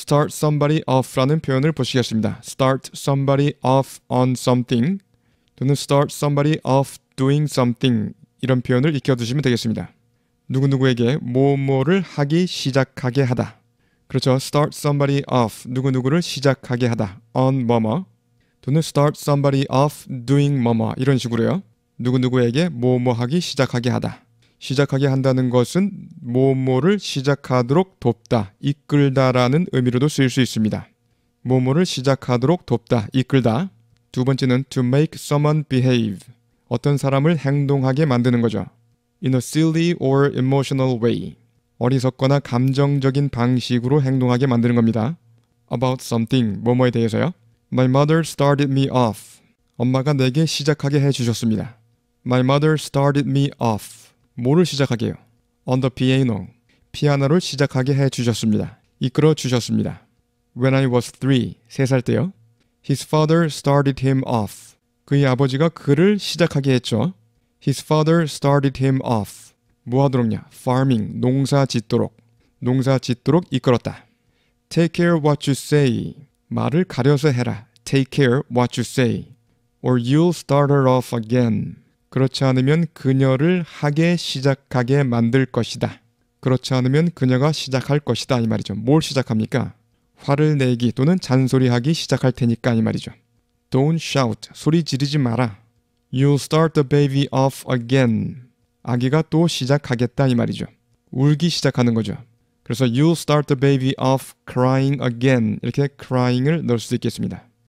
start somebody off라는 표현을 보시겠습니다. start somebody off on something 또는 start somebody off doing something 이런 표현을 익혀두시면 되겠습니다. 누구누구에게 뭐뭐를 하기 시작하게 하다. 그렇죠. start somebody off 누구누구를 시작하게 하다. on 뭐뭐 또는 start somebody off doing 뭐 뭐 이런 식으로요. 누구누구에게 뭐 뭐 하기 시작하게 하다. 시작하게 한다는 것은 뭐뭐를 시작하도록 돕다, 이끌다라는 의미로도 쓰일 수 있습니다. 뭐뭐를 시작하도록 돕다, 이끌다. 두 번째는 to make someone behave. 어떤 사람을 행동하게 만드는 거죠. in a silly or emotional way. 어리석거나 감정적인 방식으로 행동하게 만드는 겁니다. about something, 뭐뭐에 대해서요. My mother started me off. 엄마가 내게 시작하게 해주셨습니다. My mother started me off. 뭐를 시작하게요? On the piano. 피아노를 시작하게 해 주셨습니다. 이끌어 주셨습니다. When I was three, 세 살 때요. His father started him off. 그의 아버지가 그를 시작하게 했죠. His father started him off. 뭐 하도록냐? farming, 농사 짓도록. 농사 짓도록 이끌었다. Take care what you say. 말을 가려서 해라. Take care what you say. Or you'll start her off again. 그렇지 않으면 그녀를 하게 시작하게 만들 것이다. 그렇지 않으면 그녀가 시작할 것이다. 이 말이죠. 뭘 시작합니까? 화를 내기 또는 잔소리하기 시작할 테니까 이 말이죠. Don't shout. 소리 지르지 마라. You'll start the baby off again. 아기가 또 시작하겠다 이 말이죠. 울기 시작하는 거죠. 그래서 you'll start the baby off crying again. 이렇게 crying을 넣을 수 있겠습니다.